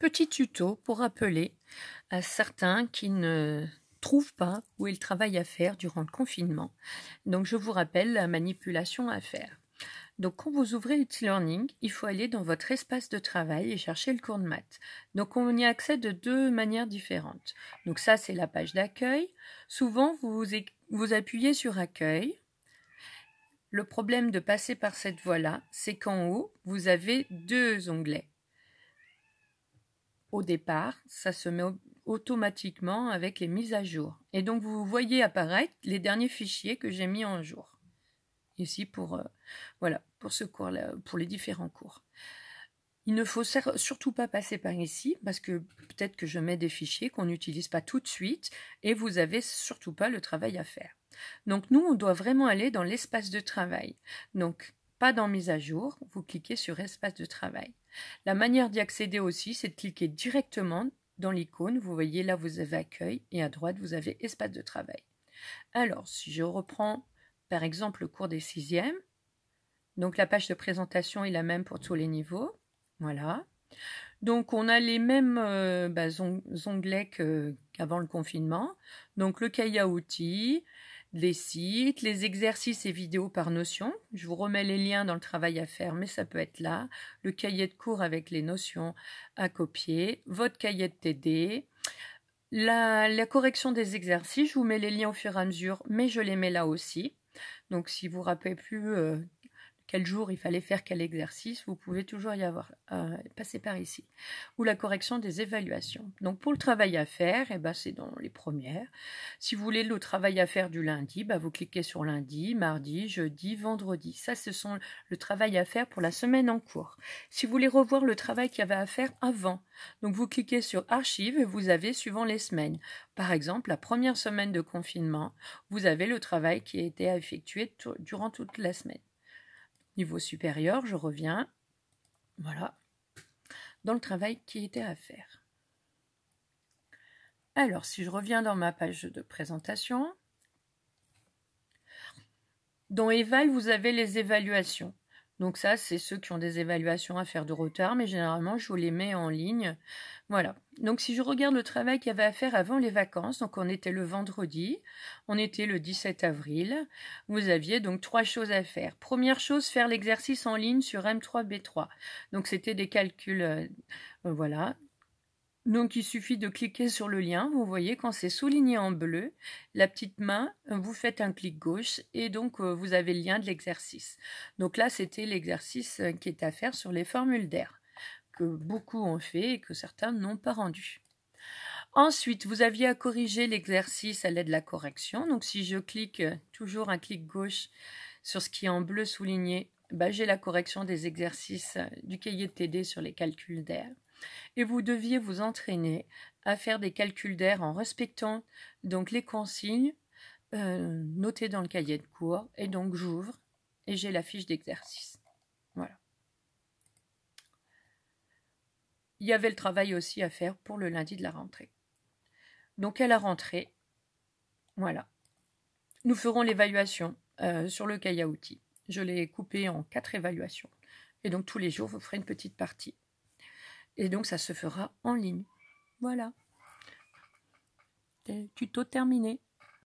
petit tuto pour rappeler à certains qui ne trouvent pas où est le travail à faire durant le confinement. Donc je vous rappelle la manipulation à faire. Donc quand vous ouvrez e-learning, il faut aller dans votre espace de travail et chercher le cours de maths. Donc on y accède de deux manières différentes. Donc ça c'est la page d'accueil. Souvent vous vous appuyez sur accueil. Le problème de passer par cette voie-là, c'est qu'en haut, vous avez deux onglets au départ, ça se met automatiquement avec les mises à jour. Et donc vous voyez apparaître les derniers fichiers que j'ai mis en jour. Ici pour euh, voilà, pour ce cours là, pour les différents cours. Il ne faut surtout pas passer par ici parce que peut-être que je mets des fichiers qu'on n'utilise pas tout de suite et vous avez surtout pas le travail à faire. Donc nous, on doit vraiment aller dans l'espace de travail. Donc pas dans Mise à jour, vous cliquez sur Espace de travail. La manière d'y accéder aussi, c'est de cliquer directement dans l'icône. Vous voyez là, vous avez Accueil et à droite, vous avez Espace de travail. Alors, si je reprends par exemple le cours des sixièmes, donc la page de présentation est la même pour tous les niveaux. Voilà. Donc on a les mêmes euh, bah, onglets qu'avant le confinement. Donc le cahier à outils, les sites, les exercices et vidéos par notion. Je vous remets les liens dans le travail à faire, mais ça peut être là. Le cahier de cours avec les notions à copier, votre cahier de TD, la, correction des exercices. Je vous mets les liens au fur et à mesure, mais je les mets là aussi. Donc si vous ne rappelez plus euh, quel jour il fallait faire quel exercice, vous pouvez toujours y avoir euh, passer par ici. Ou la correction des évaluations. Donc pour le travail à faire, eh ben, c'est dans les premières. Si vous voulez le travail à faire du lundi, bah, vous cliquez sur lundi, mardi, jeudi, vendredi. Ça, ce sont le travail à faire pour la semaine en cours. Si vous voulez revoir le travail qu'il y avait à faire avant, donc vous cliquez sur archives et vous avez suivant les semaines. Par exemple, la première semaine de confinement, vous avez le travail qui a été effectué durant toute la semaine niveau supérieur, je reviens, voilà, dans le travail qui était à faire. Alors, si je reviens dans ma page de présentation, dans Eval, vous avez les évaluations. Donc ça, c'est ceux qui ont des évaluations à faire de retard, mais généralement, je vous les mets en ligne. Voilà. Donc si je regarde le travail qu'il y avait à faire avant les vacances, donc on était le vendredi, on était le 17 avril, vous aviez donc trois choses à faire. Première chose, faire l'exercice en ligne sur M3B3. Donc c'était des calculs, euh, euh, voilà, donc il suffit de cliquer sur le lien, vous voyez quand c'est souligné en bleu, la petite main, vous faites un clic gauche et donc euh, vous avez le lien de l'exercice. Donc là c'était l'exercice euh, qui est à faire sur les formules d'air, que beaucoup ont fait et que certains n'ont pas rendu. Ensuite, vous aviez à corriger l'exercice à l'aide de la correction. Donc si je clique euh, toujours un clic gauche sur ce qui est en bleu souligné, bah, j'ai la correction des exercices du cahier de TD sur les calculs d'air et vous deviez vous entraîner à faire des calculs d'air en respectant donc les consignes euh, notées dans le cahier de cours. Et donc j'ouvre et j'ai la fiche d'exercice. Voilà. Il y avait le travail aussi à faire pour le lundi de la rentrée. Donc à la rentrée, voilà, nous ferons l'évaluation euh, sur le cahier à outils. Je l'ai coupé en quatre évaluations. Et donc tous les jours, vous ferez une petite partie. Et donc, ça se fera en ligne. Voilà. Tuto terminé.